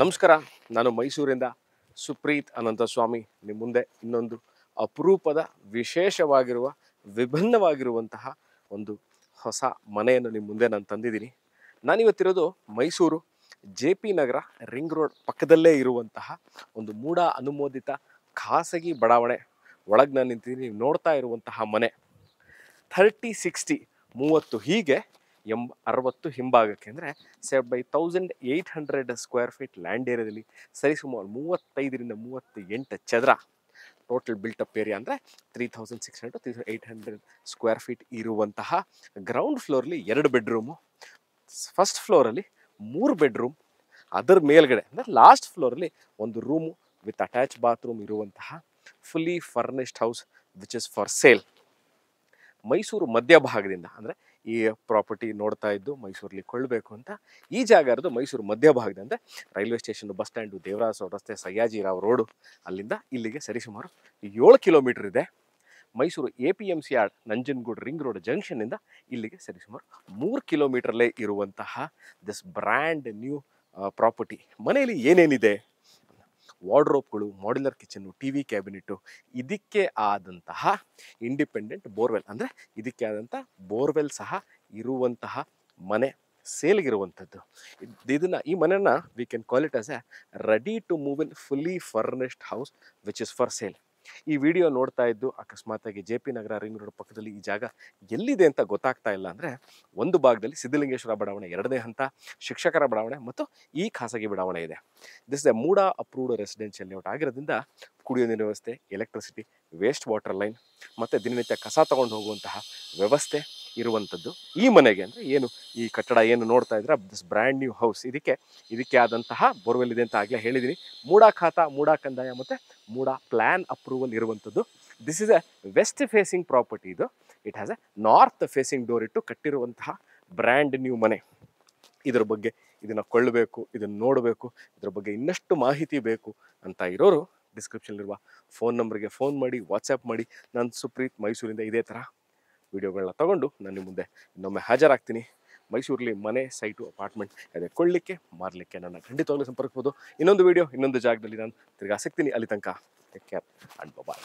ನಮಸ್ಕಾರ ನಾನು ಮೈಸೂರಿಂದ ಸುಪ್ರೀತ್ ಸ್ವಾಮಿ ನಿಮ್ಮ ಮುಂದೆ ಇನ್ನೊಂದು ಅಪರೂಪದ ವಿಶೇಷವಾಗಿರುವ ವಿಭಿನ್ನವಾಗಿರುವಂತಹ ಒಂದು ಹೊಸ ಮನೆಯನ್ನು ನಿಮ್ಮ ಮುಂದೆ ನಾನು ತಂದಿದ್ದೀನಿ ನಾನಿವತ್ತಿರೋದು Mysuru J P Nagar ring road ಪಕ್ಕದಲ್ಲೇ ಇರುವಂತಹ ಒಂದು ಮೂಢ ಅನುಮೋದಿತ ಖಾಸಗಿ ಬಡಾವಣೆ ಒಳಗೆ ನಾನು ನಿಂತಿದ್ದೀನಿ ನೀವು ನೋಡ್ತಾ ಇರುವಂತಹ ಮನೆ ಥರ್ಟಿ ಸಿಕ್ಸ್ಟಿ ಮೂವತ್ತು ಹೀಗೆ ಎಂಬ ಅರವತ್ತು ಹಿಂಭಾಗಕ್ಕೆ ಅಂದರೆ seven by thousand eight hundred square feet land ಏರಿಯಾದಲ್ಲಿ ಸರಿಸುಮಾರು ಮೂವತ್ತೈದರಿಂದ ಮೂವತ್ತು ಎಂಟು ಚದರ ಟೋಟಲ್ ಬಿಲ್ಟ್ ಅಪ್ ಏರಿಯಾ ಅಂದರೆ three thousand six hundred three eight hundred square feet ಇರುವಂತಹ ಗ್ರೌಂಡ್ ಫ್ಲೋರಲ್ಲಿ ಎರಡು ಬೆಡ್ರೂಮು ಫಸ್ಟ್ ಫ್ಲೋರಲ್ಲಿ ಮೂರು ಬೆಡ್ರೂಮ್ ಅದರ ಮೇಲ್ಗಡೆ ಅಂದರೆ ಲಾಸ್ಟ್ ಫ್ಲೋರಲ್ಲಿ ಒಂದು ರೂಮು ವಿತ್ ಅಟ್ಯಾಚ್ ಬಾತ್ರೂಮ್ ಇರುವಂತಹ fully furnished house which is for sale Mysuru ಮಧ್ಯಭಾಗದಿಂದ ಅಂದರೆ ಈ ಪ್ರಾಪರ್ಟಿ ನೋಡ್ತಾ ಇದ್ದು ಮೈಸೂರಲ್ಲಿ ಕೊಳ್ಳಬೇಕು ಅಂತ ಈ ಜಾಗ ಇರೋದು ಮೈಸೂರು ಮಧ್ಯಭಾಗದ ಅಂದರೆ railway station bus stand Devaraja ರಸ್ತೆ ಸಯ್ಯಾಜಿರಾವ್ ರೋಡು ಅಲ್ಲಿಂದ ಇಲ್ಲಿಗೆ ಸರಿಸುಮಾರು ಏಳು ಕಿಲೋಮೀಟ್ರ್ ಇದೆ Mysuru A P M C road Nanjangud ring road ಜಂಕ್ಷನ್ನಿಂದ ಇಲ್ಲಿಗೆ ಸರಿಸುಮಾರು ಮೂರು ಕಿಲೋಮೀಟ್ರಲ್ಲೇ ಇರುವಂತಹ ದಿಸ್ ಬ್ರ್ಯಾಂಡ್ ನ್ಯೂ ಪ್ರಾಪರ್ಟಿ ಮನೆಯಲ್ಲಿ ಏನೇನಿದೆ ವಾರ್ಡ್ರೋಬ್ಗಳು modular kitchen T V cabinet ಇದಕ್ಕೆ ಆದಂತಹ ಇಂಡಿಪೆಂಡೆಂಟ್ ಬೋರ್ವೆಲ್ ಅಂದರೆ ಇದಕ್ಕೆ ಆದಂಥ ಬೋರ್ವೆಲ್ ಸಹ ಇರುವಂತಹ ಮನೆ ಸೇಲ್ಗಿರುವಂಥದ್ದು ಇದನ್ನು ಈ ಮನೆಯನ್ನು we can call it as a ready to move in fully furnished house which is for sale ಈ ವಿಡಿಯೋ ನೋಡ್ತಾ ಇದ್ದು ಅಕಸ್ಮಾತಾಗಿ J P Nagar ring road ಪಕ್ಕದಲ್ಲಿ ಈ ಜಾಗ ಎಲ್ಲಿದೆ ಅಂತ ಗೊತ್ತಾಗ್ತಾ ಇಲ್ಲ ಅಂದರೆ ಒಂದು ಭಾಗದಲ್ಲಿ ಸಿದ್ಧಲಿಂಗೇಶ್ವರ ಬಡಾವಣೆ ಎರಡನೇ ಹಂತ ಶಿಕ್ಷಕರ ಬಡಾವಣೆ ಮತ್ತು ಈ ಖಾಸಗಿ ಬಡಾವಣೆ ಇದೆ this a MUDA approved residential layout ಆಗಿರೋದ್ರಿಂದ ಕುಡಿಯೋ ನೀರಿನ ವ್ಯವಸ್ಥೆ ಎಲೆಕ್ಟ್ರಿಸಿಟಿ ವೇಸ್ಟ್ ವಾಟರ್ ಲೈನ್ ಮತ್ತು ದಿನನಿತ್ಯ ಕಸ ತಗೊಂಡು ಹೋಗುವಂತಹ ವ್ಯವಸ್ಥೆ ಇರುವಂಥದ್ದು ಈ ಮನೆಗೆ ಅಂದರೆ ಏನು ಈ ಕಟ್ಟಡ ಏನು ನೋಡ್ತಾ ಇದ್ರೆ ದಿಸ್ ಬ್ರ್ಯಾಂಡ್ ನ್ಯೂ ಹೌಸ್ ಇದಕ್ಕೆ ಇದಕ್ಕೆ ಆದಂತಹ ಬೋರ್ವೆಲ್ ಇದೆ ಅಂತ ಆಗಲೇ ಹೇಳಿದ್ದೀನಿ ಮೂಡಾ ಖಾತ ಮೂಡಾ ಕಂದಾಯ ಮತ್ತು ಮೂಡಾ ಪ್ಲ್ಯಾನ್ ಅಪ್ರೂವಲ್ ಇರುವಂಥದ್ದು this is a west facing property ಇದು it has a north facing door ಇಟ್ಟು ಕಟ್ಟಿರುವಂತಹ ಬ್ರ್ಯಾಂಡ್ ನ್ಯೂ ಮನೆ ಇದರ ಬಗ್ಗೆ ಇದನ್ನು ಕೊಳ್ಳಬೇಕು ಇದನ್ನು ನೋಡಬೇಕು ಇದರ ಬಗ್ಗೆ ಇನ್ನಷ್ಟು ಮಾಹಿತಿ ಬೇಕು ಅಂತ ಇರೋರು ಡಿಸ್ಕ್ರಿಪ್ಷನ್ಲಿರುವ ಫೋನ್ ನಂಬರ್ಗೆ ಫೋನ್ ಮಾಡಿ ವಾಟ್ಸಪ್ ಮಾಡಿ ನಾನು ಸುಪ್ರೀತ್ ಮೈಸೂರಿಂದ ಇದೇ ಥರ ವಿಡಿಯೋಗಳನ್ನ ತಗೊಂಡು ನಾನು ನಿಮ್ಮ ಮುಂದೆ ಇನ್ನೊಮ್ಮೆ ಹಾಜರಾಗ್ತೀನಿ ಮೈಸೂರಲ್ಲಿ ಮನೆ ಸೈಟು ಅಪಾರ್ಟ್ಮೆಂಟ್ ಅದೇ ಕೊಳ್ಳಲಿಕ್ಕೆ ಮಾರಲಿಕ್ಕೆ ನನ್ನ ಖಂಡಿತವಾಗ್ಲೂ ಸಂಪರ್ಕಿಸ್ಬೋದು ಇನ್ನೊಂದು ವಿಡಿಯೋ ಇನ್ನೊಂದು ಜಾಗದಲ್ಲಿ ನಾನು ಸಿಗ್ತೀನಿ ಅಲ್ಲಿ ತನಕ ಟೇಕ್ ಕೇರ್ ಅಂಡ್ ಬಾಯ್